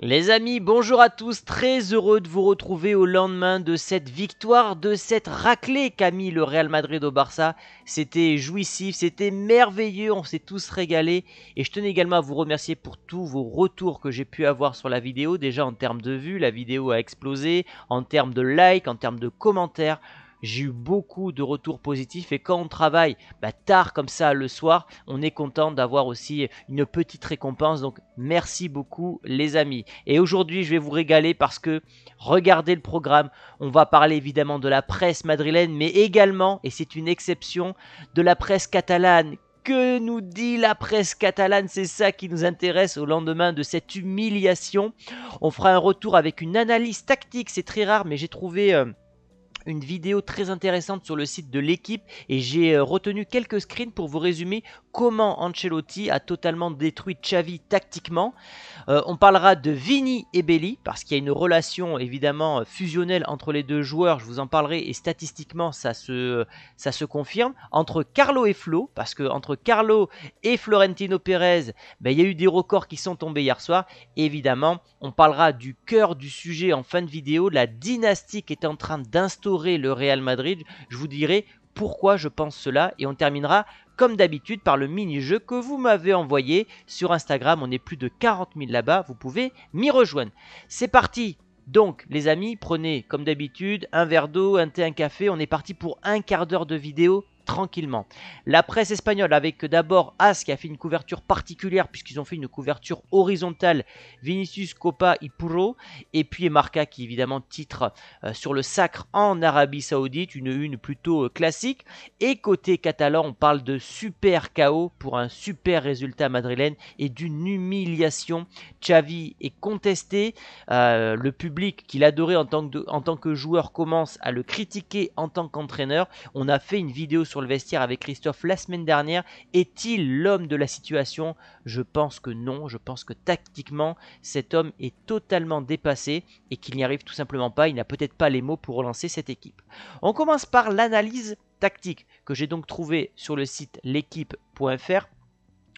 Les amis, bonjour à tous, très heureux de vous retrouver au lendemain de cette victoire, de cette raclée qu'a mis le Real Madrid au Barça. C'était jouissif, c'était merveilleux, on s'est tous régalés. Et je tenais également à vous remercier pour tous vos retours que j'ai pu avoir sur la vidéo. Déjà en termes de vues, la vidéo a explosé, en termes de likes, en termes de commentaires. J'ai eu beaucoup de retours positifs et quand on travaille bah, tard comme ça le soir, on est content d'avoir aussi une petite récompense. Donc merci beaucoup les amis. Et aujourd'hui je vais vous régaler parce que regardez le programme. On va parler évidemment de la presse madrilène mais également, et c'est une exception, de la presse catalane que nous dit la presse catalane C'est ça qui nous intéresse au lendemain de cette humiliation. On fera un retour avec une analyse tactique, c'est très rare, mais j'ai trouvé... Euh, une vidéo très intéressante sur le site de l'équipe et j'ai euh, retenu quelques screens pour vous résumer comment Ancelotti a totalement détruit Xavi tactiquement. Euh, on parlera de Vini et Belli parce qu'il y a une relation évidemment euh, fusionnelle entre les deux joueurs, je vous en parlerai et statistiquement ça se, ça se confirme. Entre Carlo et Flo, parce que entre Carlo et Florentino Pérez, ben, il y a eu des records qui sont tombés hier soir. évidemment, on parlera du cœur du sujet en fin de vidéo, la dynastie qui est en train d'instaurer le Real Madrid, je vous dirai pourquoi je pense cela et on terminera comme d'habitude par le mini-jeu que vous m'avez envoyé sur Instagram, on est plus de 40 000 là-bas, vous pouvez m'y rejoindre. C'est parti donc les amis, prenez comme d'habitude un verre d'eau, un thé, un café, on est parti pour un quart d'heure de vidéo tranquillement. La presse espagnole avec d'abord As qui a fait une couverture particulière puisqu'ils ont fait une couverture horizontale Vinicius Copa Ipuro et puis Marca qui évidemment titre euh, sur le sacre en Arabie Saoudite, une une plutôt euh, classique et côté catalan on parle de super chaos pour un super résultat madrilène et d'une humiliation. Xavi est contesté, euh, le public qu'il adorait en tant, que en tant que joueur commence à le critiquer en tant qu'entraîneur. On a fait une vidéo sur sur le vestiaire avec Christophe la semaine dernière. Est-il l'homme de la situation Je pense que non. Je pense que tactiquement, cet homme est totalement dépassé et qu'il n'y arrive tout simplement pas. Il n'a peut-être pas les mots pour relancer cette équipe. On commence par l'analyse tactique que j'ai donc trouvé sur le site l'équipe.fr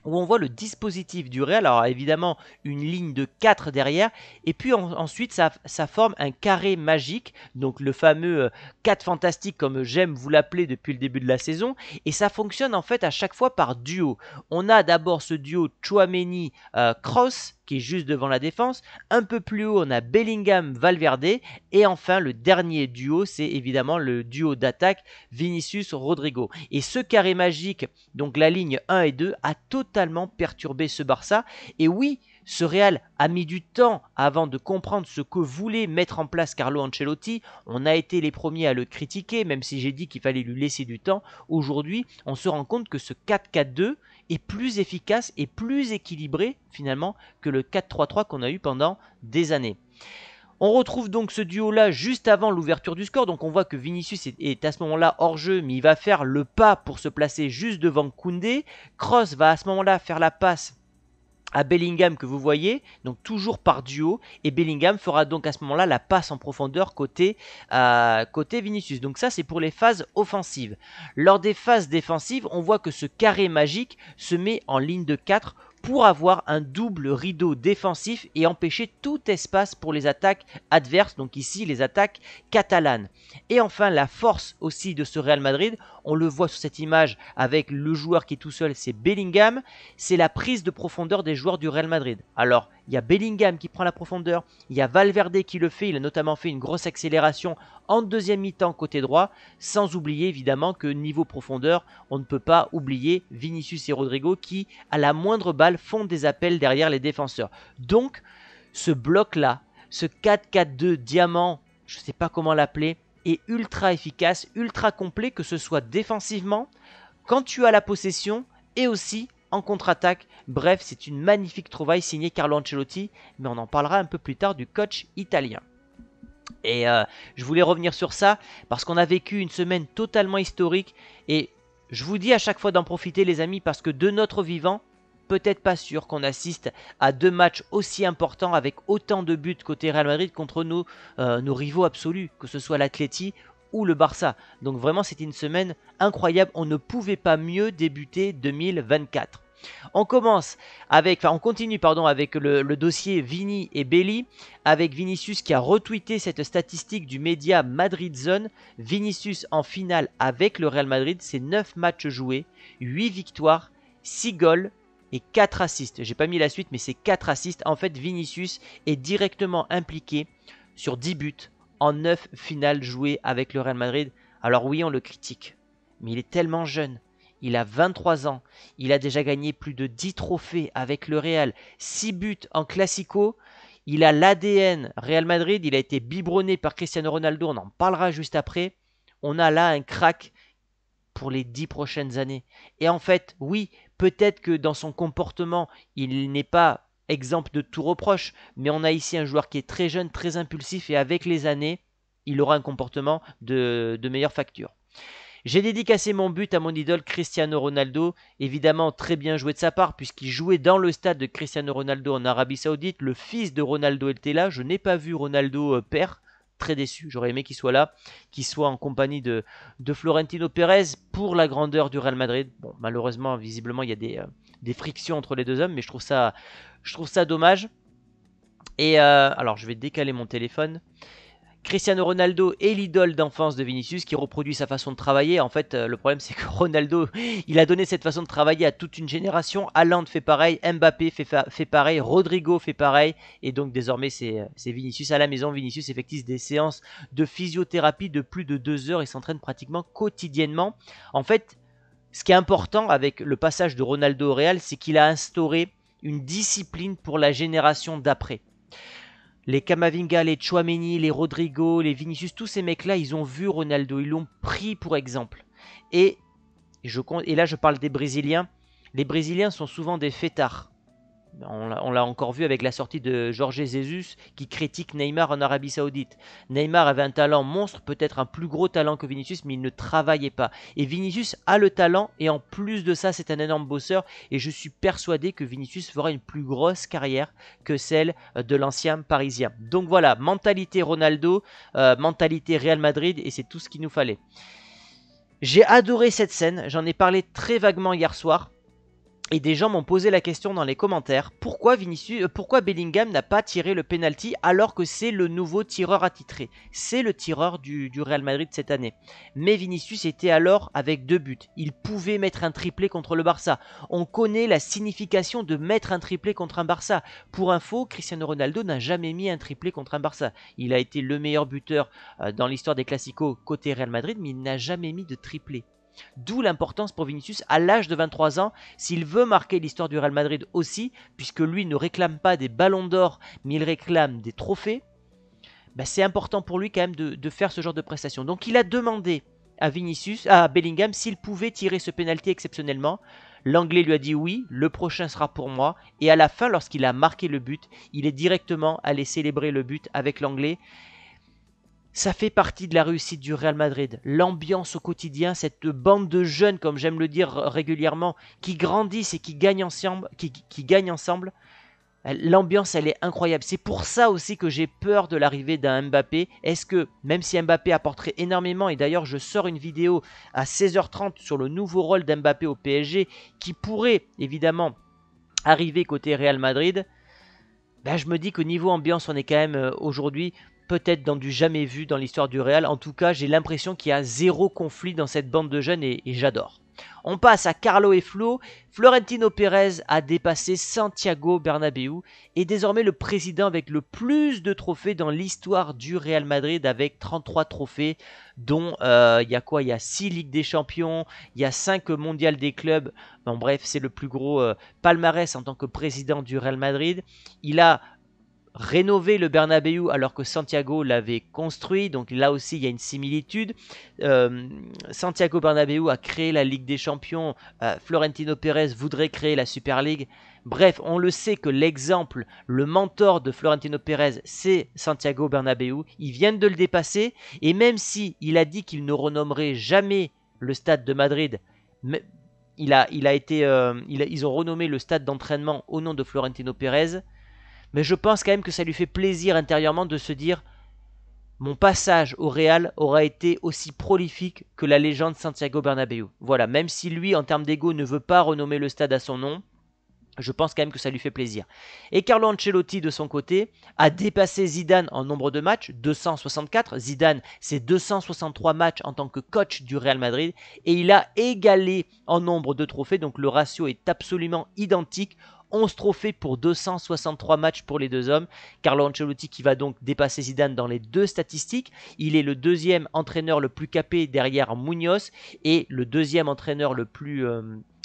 où on voit le dispositif du réel, Alors évidemment, une ligne de 4 derrière. Et puis ensuite, ça, forme un carré magique. Donc le fameux 4 euh, fantastique, comme j'aime vous l'appeler depuis le début de la saison. Et ça fonctionne en fait à chaque fois par duo. On a d'abord ce duo Chouameni-Cross. Euh, qui est juste devant la défense. Un peu plus haut, on a Bellingham, Valverde. Et enfin, le dernier duo, c'est évidemment le duo d'attaque Vinicius, Rodrigo. Et ce carré magique, donc la ligne 1 et 2, a totalement totalement perturbé ce Barça. Et oui, ce Real a mis du temps avant de comprendre ce que voulait mettre en place Carlo Ancelotti. On a été les premiers à le critiquer, même si j'ai dit qu'il fallait lui laisser du temps. Aujourd'hui, on se rend compte que ce 4-4-2 est plus efficace et plus équilibré finalement que le 4-3-3 qu'on a eu pendant des années. On retrouve donc ce duo-là juste avant l'ouverture du score. Donc on voit que Vinicius est, à ce moment-là hors jeu, mais il va faire le pas pour se placer juste devant Koundé. Cross va à ce moment-là faire la passe à Bellingham que vous voyez, donc toujours par duo, et Bellingham fera donc à ce moment-là la passe en profondeur côté, côté Vinicius. Donc ça c'est pour les phases offensives. Lors des phases défensives, on voit que ce carré magique se met en ligne de 4 pour avoir un double rideau défensif et empêcher tout espace pour les attaques adverses, donc ici les attaques catalanes. Et enfin la force aussi de ce Real Madrid, on le voit sur cette image avec le joueur qui est tout seul, c'est Bellingham, c'est la prise de profondeur des joueurs du Real Madrid. Alors il y a Bellingham qui prend la profondeur, il y a Valverde qui le fait, il a notamment fait une grosse accélération en deuxième mi-temps côté droit, sans oublier évidemment que niveau profondeur, on ne peut pas oublier Vinicius et Rodrigo qui, à la moindre balle, font des appels derrière les défenseurs. Donc, ce bloc-là, ce 4-4-2 diamant, je ne sais pas comment l'appeler, est ultra efficace, ultra complet, que ce soit défensivement, quand tu as la possession, et aussi en contre-attaque. Bref, c'est une magnifique trouvaille signée Carlo Ancelotti, mais on en parlera un peu plus tard du coach italien. Et euh, je voulais revenir sur ça parce qu'on a vécu une semaine totalement historique et je vous dis à chaque fois d'en profiter les amis parce que de notre vivant, peut-être pas sûr qu'on assiste à deux matchs aussi importants avec autant de buts côté Real Madrid contre nos, euh, nos rivaux absolus, que ce soit l'Atleti ou le Barça. Donc vraiment c'était une semaine incroyable, on ne pouvait pas mieux débuter 2024. On commence avec, enfin on continue pardon avec le, dossier Vini et Belli, avec Vinicius qui a retweeté cette statistique du média Madrid Zone. Vinicius en finale avec le Real Madrid, c'est 9 matchs joués, 8 victoires, 6 goals et 4 assists. J'ai pas mis la suite mais c'est 4 assists. En fait Vinicius est directement impliqué sur 10 buts en 9 finales jouées avec le Real Madrid. Alors oui, on le critique, mais il est tellement jeune. Il a 23 ans, il a déjà gagné plus de 10 trophées avec le Real, 6 buts en classico, il a l'ADN Real Madrid, il a été biberonné par Cristiano Ronaldo, on en parlera juste après. On a là un crack pour les 10 prochaines années. Et en fait, oui, peut-être que dans son comportement, il n'est pas Exemple de tout reproche, mais on a ici un joueur qui est très jeune, très impulsif et avec les années, il aura un comportement de, meilleure facture. J'ai dédicacé mon but à mon idole Cristiano Ronaldo, évidemment très bien joué de sa part puisqu'il jouait dans le stade de Cristiano Ronaldo en Arabie Saoudite, le fils de Ronaldo était là, je n'ai pas vu Ronaldo euh, père, très déçu, j'aurais aimé qu'il soit là, qu'il soit en compagnie de, de, Florentino Pérez pour la grandeur du Real Madrid. Bon, malheureusement, visiblement, il y a des, euh, des frictions entre les deux hommes, mais je trouve ça, je trouve ça dommage. Et euh, alors, je vais décaler mon téléphone. Cristiano Ronaldo est l'idole d'enfance de Vinicius qui reproduit sa façon de travailler. En fait, euh, le problème c'est que Ronaldo, il a donné cette façon de travailler à toute une génération. Haaland fait pareil, Mbappé fait, fait pareil, Rodrigo fait pareil. Et donc désormais c'est euh, Vinicius à la maison. Vinicius effectue des séances de physiothérapie de plus de deux heures et s'entraîne pratiquement quotidiennement. En fait, ce qui est important avec le passage de Ronaldo au Real, c'est qu'il a instauré une discipline pour la génération d'après. Les Camavinga, les Chouameni, les Rodrigo, les Vinicius, tous ces mecs-là, ils ont vu Ronaldo, ils l'ont pris pour exemple. Et, je, et là, je parle des Brésiliens. Les Brésiliens sont souvent des fêtards. On l'a encore vu avec la sortie de Jorge Jesus qui critique Neymar en Arabie Saoudite. Neymar avait un talent monstre, peut-être un plus gros talent que Vinicius, mais il ne travaillait pas. Et Vinicius a le talent et en plus de ça, c'est un énorme bosseur et je suis persuadé que Vinicius fera une plus grosse carrière que celle de l'ancien parisien. Donc voilà, mentalité Ronaldo, euh, mentalité Real Madrid et c'est tout ce qu'il nous fallait. J'ai adoré cette scène, j'en ai parlé très vaguement hier soir. Et des gens m'ont posé la question dans les commentaires pourquoi Vinicius, euh, pourquoi Bellingham n'a pas tiré le penalty alors que c'est le nouveau tireur attitré, c'est le tireur du, Real Madrid cette année. Mais Vinicius était alors avec deux buts, il pouvait mettre un triplé contre le Barça. On connaît la signification de mettre un triplé contre un Barça. Pour info, Cristiano Ronaldo n'a jamais mis un triplé contre un Barça. Il a été le meilleur buteur euh, dans l'histoire des Classicos côté Real Madrid, mais il n'a jamais mis de triplé. D'où l'importance pour Vinicius à l'âge de 23 ans, s'il veut marquer l'histoire du Real Madrid aussi, puisque lui ne réclame pas des ballons d'or, mais il réclame des trophées, bah, c'est important pour lui quand même de, faire ce genre de prestation. Donc il a demandé à Vinicius, à Bellingham, s'il pouvait tirer ce penalty exceptionnellement. L'anglais lui a dit oui, le prochain sera pour moi. Et à la fin, lorsqu'il a marqué le but, il est directement allé célébrer le but avec l'anglais. Ça fait partie de la réussite du Real Madrid. L'ambiance au quotidien, cette bande de jeunes, comme j'aime le dire régulièrement, qui grandissent et qui gagnent ensemble, qui, ensemble. L'ambiance, elle est incroyable. C'est pour ça aussi que j'ai peur de l'arrivée d'un Mbappé. Est-ce que, même si Mbappé apporterait énormément, et d'ailleurs je sors une vidéo à 16h30 sur le nouveau rôle d'Mbappé au PSG, qui pourrait évidemment arriver côté Real Madrid, ben, je me dis qu'au niveau ambiance, on est quand même euh, aujourd'hui peut-être dans du jamais vu dans l'histoire du Real. En tout cas, j'ai l'impression qu'il y a zéro conflit dans cette bande de jeunes et, j'adore. On passe à Carlo et Flo. Florentino Pérez a dépassé Santiago Bernabéu et désormais le président avec le plus de trophées dans l'histoire du Real Madrid avec 33 trophées dont euh, il y a quoi Il y a 6 Ligues des Champions, il y a 5 Mondiales des clubs. Bon bref, c'est le plus gros euh, palmarès en tant que président du Real Madrid. Il a rénover le Bernabeu alors que Santiago l'avait construit. Donc là aussi, il y a une similitude. Euh, Santiago Bernabeu a créé la Ligue des Champions. Euh, Florentino Pérez voudrait créer la Super League. Bref, on le sait que l'exemple, le mentor de Florentino Pérez, c'est Santiago Bernabeu. Ils viennent de le dépasser. Et même si il a dit qu'il ne renommerait jamais le stade de Madrid, mais il a, été, euh, ils ont renommé le stade d'entraînement au nom de Florentino Pérez mais je pense quand même que ça lui fait plaisir intérieurement de se dire mon passage au Real aura été aussi prolifique que la légende Santiago Bernabéu. Voilà, même si lui, en termes d'ego, ne veut pas renommer le stade à son nom, je pense quand même que ça lui fait plaisir. Et Carlo Ancelotti, de son côté, a dépassé Zidane en nombre de matchs, 264. Zidane, c'est 263 matchs en tant que coach du Real Madrid. Et il a égalé en nombre de trophées, donc le ratio est absolument identique 11 trophées pour 263 matchs pour les deux hommes. Carlo Ancelotti qui va donc dépasser Zidane dans les deux statistiques. Il est le deuxième entraîneur le plus capé derrière Munoz et le deuxième entraîneur le plus... Euh,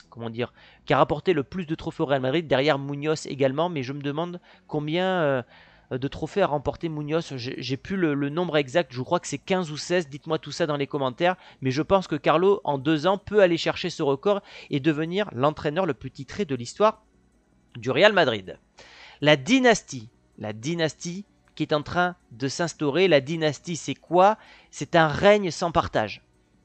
comment dire, qui a rapporté le plus de trophées au Real Madrid, derrière Munoz également, mais je me demande combien... Euh, de trophées a remporté Munoz. J'ai plus le, le, nombre exact, je crois que c'est 15 ou 16, dites-moi tout ça dans les commentaires, mais je pense que Carlo, en deux ans, peut aller chercher ce record et devenir l'entraîneur le plus titré de l'histoire du Real Madrid. La dynastie, la dynastie qui est en train de s'instaurer, la dynastie c'est quoi C'est un règne sans partage.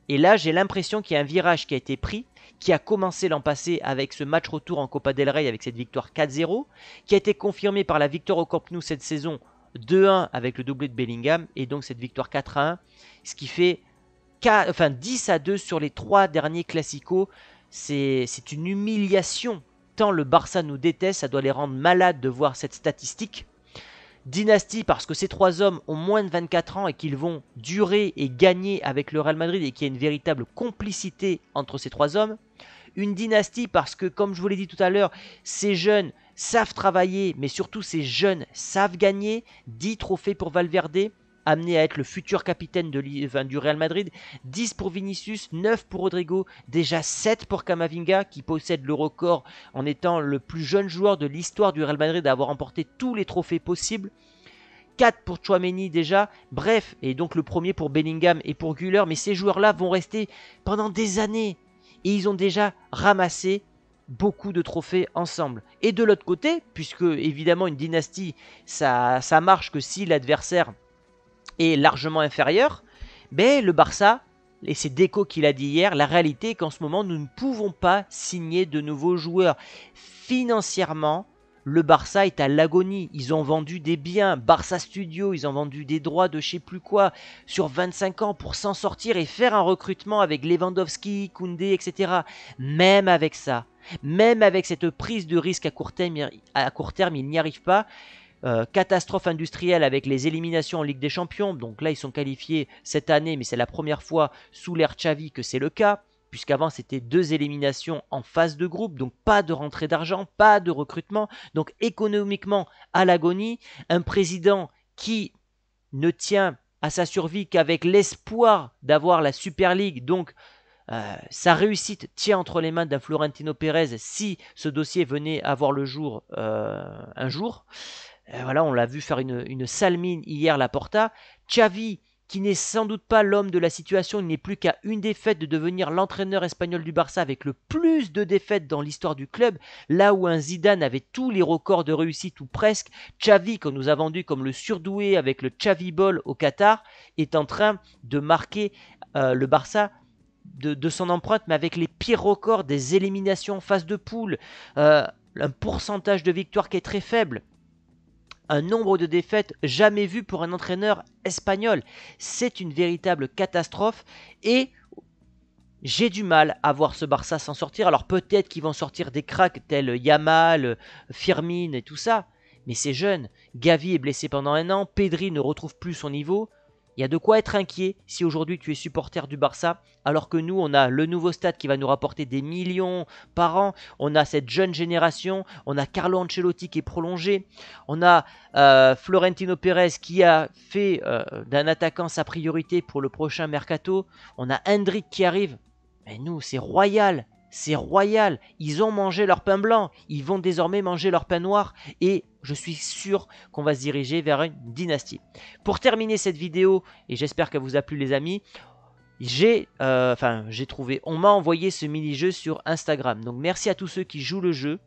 Et là, j'ai l'impression qu'il y a un virage qui a été pris, qui a commencé l'an passé avec ce match retour en Copa del Rey avec cette victoire 4-0, qui a été confirmée par la victoire au Camp Nou cette saison 2-1 avec le doublé de Bellingham et donc cette victoire 4-1, ce qui fait 10 à 2 sur les trois derniers classicaux. C'est une humiliation le Barça nous déteste, ça doit les rendre malades de voir cette statistique. Dynastie parce que ces trois hommes ont moins de 24 ans et qu'ils vont durer et gagner avec le Real Madrid et qu'il y a une véritable complicité entre ces trois hommes. Une dynastie parce que, comme je vous l'ai dit tout à l'heure, ces jeunes savent travailler, mais surtout ces jeunes savent gagner. 10 trophées pour Valverde, amené à être le futur capitaine de du Real Madrid. 10 pour Vinicius, 9 pour Rodrigo, déjà 7 pour Camavinga qui possède le record en étant le plus jeune joueur de l'histoire du Real Madrid à avoir emporté tous les trophées possibles. 4 pour Chouameni déjà, bref, et donc le premier pour Bellingham et pour Guller, mais ces joueurs-là vont rester pendant des années, et ils ont déjà ramassé beaucoup de trophées ensemble. Et de l'autre côté, puisque évidemment une dynastie, ça, ça marche que si l'adversaire est largement inférieur, mais le Barça, et c'est déco qu'il a dit hier, la réalité est qu'en ce moment, nous ne pouvons pas signer de nouveaux joueurs. Financièrement, le Barça est à l'agonie. Ils ont vendu des biens, Barça Studio, ils ont vendu des droits de je sais plus quoi sur 25 ans pour s'en sortir et faire un recrutement avec Lewandowski, Koundé, etc. Même avec ça, même avec cette prise de risque à court terme, à court terme ils n'y arrivent pas. Euh, catastrophe industrielle avec les éliminations en Ligue des Champions. Donc là, ils sont qualifiés cette année, mais c'est la première fois sous l'ère Xavi que c'est le cas, puisqu'avant c'était deux éliminations en phase de groupe, donc pas de rentrée d'argent, pas de recrutement. Donc économiquement à l'agonie, un président qui ne tient à sa survie qu'avec l'espoir d'avoir la Super League, donc euh, sa réussite tient entre les mains d'un Florentino Pérez si ce dossier venait à voir le jour euh, un jour. Euh, voilà, on l'a vu faire une, une salmine hier la Porta. Xavi, qui n'est sans doute pas l'homme de la situation, il n'est plus qu'à une défaite de devenir l'entraîneur espagnol du Barça avec le plus de défaites dans l'histoire du club, là où un Zidane avait tous les records de réussite ou presque, Xavi, qu'on nous a vendu comme le surdoué avec le Xavi Ball au Qatar, est en train de marquer euh, le Barça de, son empreinte, mais avec les pires records des éliminations en phase de poule, euh, un pourcentage de victoire qui est très faible un nombre de défaites jamais vu pour un entraîneur espagnol. C'est une véritable catastrophe et j'ai du mal à voir ce Barça s'en sortir. Alors peut-être qu'ils vont sortir des cracks tels Yamal, Firmin et tout ça, mais c'est jeune. Gavi est blessé pendant un an, Pedri ne retrouve plus son niveau. Il y a de quoi être inquiet si aujourd'hui tu es supporter du Barça, alors que nous, on a le nouveau stade qui va nous rapporter des millions par an, on a cette jeune génération, on a Carlo Ancelotti qui est prolongé, on a euh, Florentino Pérez qui a fait euh, d'un attaquant sa priorité pour le prochain mercato, on a Hendrik qui arrive. Mais nous, c'est royal, c'est royal. Ils ont mangé leur pain blanc, ils vont désormais manger leur pain noir et je suis sûr qu'on va se diriger vers une dynastie. Pour terminer cette vidéo, et j'espère qu'elle vous a plu les amis, j'ai euh, enfin j'ai trouvé, on m'a envoyé ce mini-jeu sur Instagram. Donc merci à tous ceux qui jouent le jeu.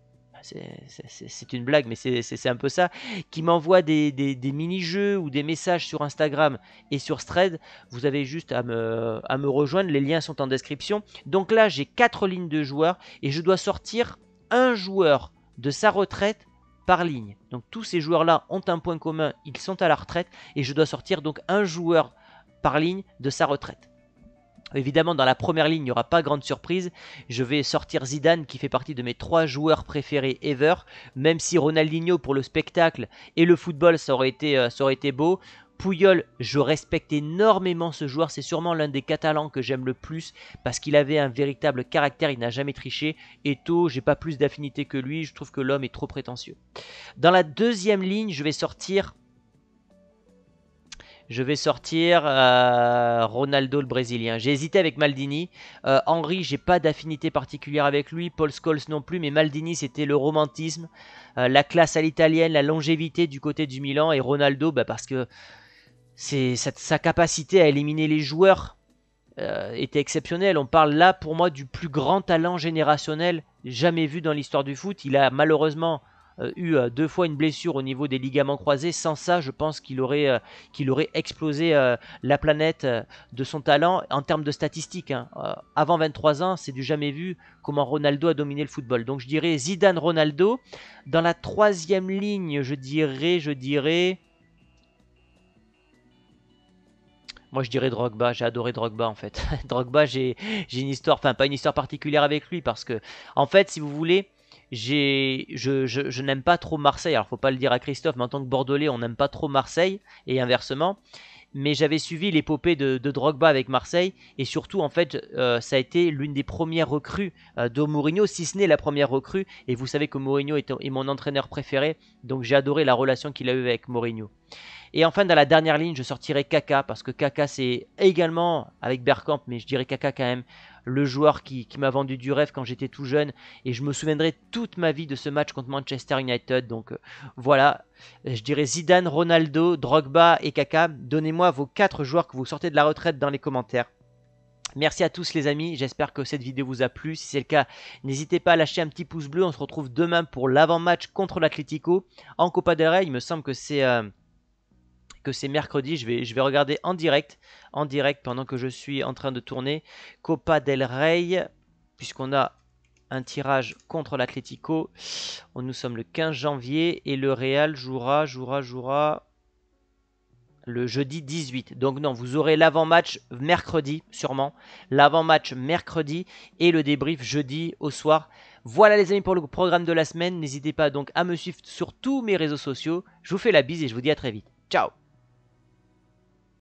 C'est une blague, mais c'est un peu ça. Qui m'envoie des, mini-jeux ou des messages sur Instagram et sur Thread. Vous avez juste à me, à me rejoindre. Les liens sont en description. Donc là, j'ai 4 lignes de joueurs et je dois sortir un joueur de sa retraite par ligne. Donc tous ces joueurs-là ont un point commun, ils sont à la retraite et je dois sortir donc un joueur par ligne de sa retraite. Évidemment, dans la première ligne, il n'y aura pas grande surprise. Je vais sortir Zidane, qui fait partie de mes trois joueurs préférés ever. Même si Ronaldinho, pour le spectacle et le football, ça aurait été, euh, ça aurait été beau. Pouyol, je respecte énormément ce joueur, c'est sûrement l'un des Catalans que j'aime le plus parce qu'il avait un véritable caractère, il n'a jamais triché. Eto, j'ai pas plus d'affinité que lui, je trouve que l'homme est trop prétentieux. Dans la deuxième ligne, je vais sortir je vais sortir euh, Ronaldo le Brésilien. J'ai hésité avec Maldini. Euh, Henri, Henry, j'ai pas d'affinité particulière avec lui. Paul Scholes non plus. Mais Maldini, c'était le romantisme, euh, la classe à l'italienne, la longévité du côté du Milan. Et Ronaldo, bah, parce que c'est sa capacité à éliminer les joueurs euh, était exceptionnelle. On parle là pour moi du plus grand talent générationnel jamais vu dans l'histoire du foot. Il a malheureusement euh, eu euh, deux fois une blessure au niveau des ligaments croisés. Sans ça, je pense qu'il aurait, qu'il aurait explosé la planète de son talent en termes de statistiques. Hein. avant 23 ans, c'est du jamais vu comment Ronaldo a dominé le football. Donc je dirais Zidane Ronaldo. Dans la troisième ligne, je dirais, je dirais. Moi, je dirais Drogba. J'ai adoré Drogba en fait. Drogba, j'ai une histoire, enfin pas une histoire particulière avec lui parce que, en fait, si vous voulez, j'ai je, n'aime pas trop Marseille. Alors, faut pas le dire à Christophe, mais en tant que Bordelais, on n'aime pas trop Marseille et inversement. Mais j'avais suivi l'épopée de, Drogba avec Marseille et surtout, en fait, euh, ça a été l'une des premières recrues euh, de Mourinho, si ce n'est la première recrue. Et vous savez que Mourinho est, est mon entraîneur préféré, donc j'ai adoré la relation qu'il a eue avec Mourinho. Et enfin, dans la dernière ligne, je sortirai Kaka, parce que Kaka, c'est également, avec Bergkamp, mais je dirais Kaka quand même, le joueur qui, m'a vendu du rêve quand j'étais tout jeune. Et je me souviendrai toute ma vie de ce match contre Manchester United. Donc euh, voilà, euh, je dirais Zidane, Ronaldo, Drogba et Kaka. Donnez-moi vos 4 joueurs que vous sortez de la retraite dans les commentaires. Merci à tous les amis, j'espère que cette vidéo vous a plu. Si c'est le cas, n'hésitez pas à lâcher un petit pouce bleu. On se retrouve demain pour l'avant-match contre l'Atlético en Copa del Rey. Il me semble que c'est... Euh, que c'est mercredi. Je vais, je vais regarder en direct, en direct pendant que je suis en train de tourner Copa del Rey, puisqu'on a un tirage contre l'Atlético. Nous sommes le 15 janvier et le Real jouera, jouera, jouera le jeudi 18. Donc non, vous aurez l'avant-match mercredi sûrement, l'avant-match mercredi et le débrief jeudi au soir. Voilà les amis pour le programme de la semaine. N'hésitez pas donc à me suivre sur tous mes réseaux sociaux. Je vous fais la bise et je vous dis à très vite. Ciao